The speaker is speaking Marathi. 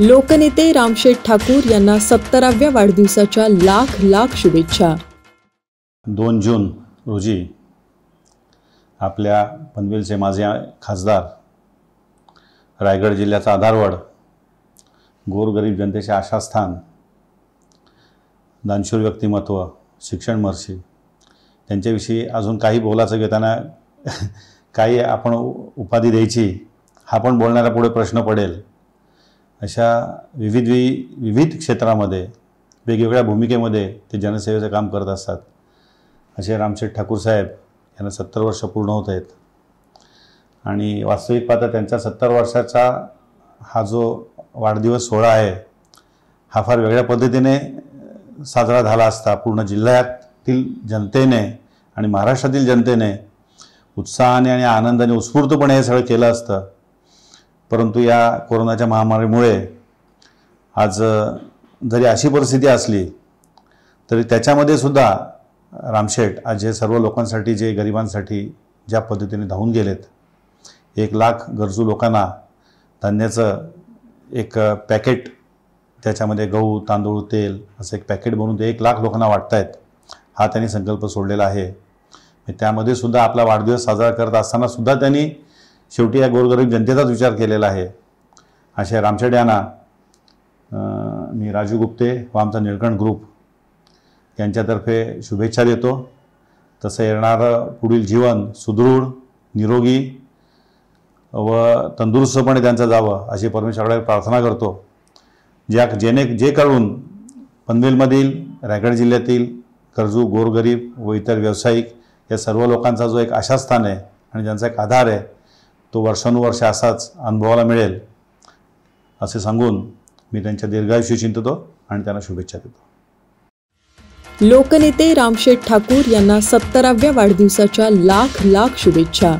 लोकनेते रामशेठ ठाकूर यांना सत्तराव्या वाढदिवसाच्या लाख लाख शुभेच्छा दोन जून रोजी आपल्या पनवेलचे माझे खासदार रायगड जिल्ह्याचा आधारवड गोरगरीब जनतेचे आशास्थान दानशूर व्यक्तिमत्व शिक्षण महर्षी त्यांच्याविषयी अजून काही बोलायचं घेताना काही आपण उपाधी द्यायची हा पण बोलणारा पुढे प्रश्न पडेल अशा विविध विविध क्षेत्रामध्ये वेगवेगळ्या भूमिकेमध्ये ते जनसेवेचं काम करत असतात असे रामशेठ ठाकूर साहेब यांना सत्तर वर्ष पूर्ण होत आहेत आणि वास्तविक पाहता त्यांचा सत्तर वर्षाचा हा जो वाढदिवस सोहळा आहे हा फार वेगळ्या पद्धतीने साजरा झाला असता पूर्ण जिल्ह्यातील जनतेने आणि महाराष्ट्रातील जनतेने उत्साहाने आणि आनंदाने उत्स्फूर्तपणे हे सगळं केलं असतं परंतु या कोरोनाच्या महामारीमुळे आज जरी अशी परिस्थिती असली तरी त्याच्यामध्ये सुद्धा रामशेठ आज जे सर्व लोकांसाठी जे गरिबांसाठी ज्या पद्धतीने धावून गेलेत एक लाख गरजू लोकांना धान्याचं एक पॅकेट त्याच्यामध्ये गहू तांदूळ तेल असं एक पॅकेट बनवून ते एक लाख लोकांना वाटत आहेत हा त्यांनी संकल्प सोडलेला आहे त्यामध्ये सुद्धा आपला वाढदिवस साजरा करत असताना सुद्धा त्यांनी शेवटी या गोरगरीब जनतेचाच विचार केलेला आहे अशा रामशेड मी राजू गुप्ते व आमचा निळकंठ ग्रुप यांच्यातर्फे शुभेच्छा देतो तसं येणारं पुढील जीवन सुदृढ निरोगी व तंदुरुस्तपणे त्यांचं जावं अशी परमेश्वराकडे प्रार्थना करतो ज्या जेणे जे करून पनवेलमधील रायगड जिल्ह्यातील कर्जू गोरगरीब व इतर व्यावसायिक या सर्व लोकांचा जो एक आशास्थान आहे आणि ज्यांचा एक आधार आहे तो वर्षानुवर्ष असाच अनुभवाला मिळेल असे सांगून मी त्यांच्या दीर्घायुष्य चिंततो आणि त्यांना शुभेच्छा देतो लोकनेते रामशेठ ठाकूर यांना सत्तराव्या वाढदिवसाच्या लाख लाख शुभेच्छा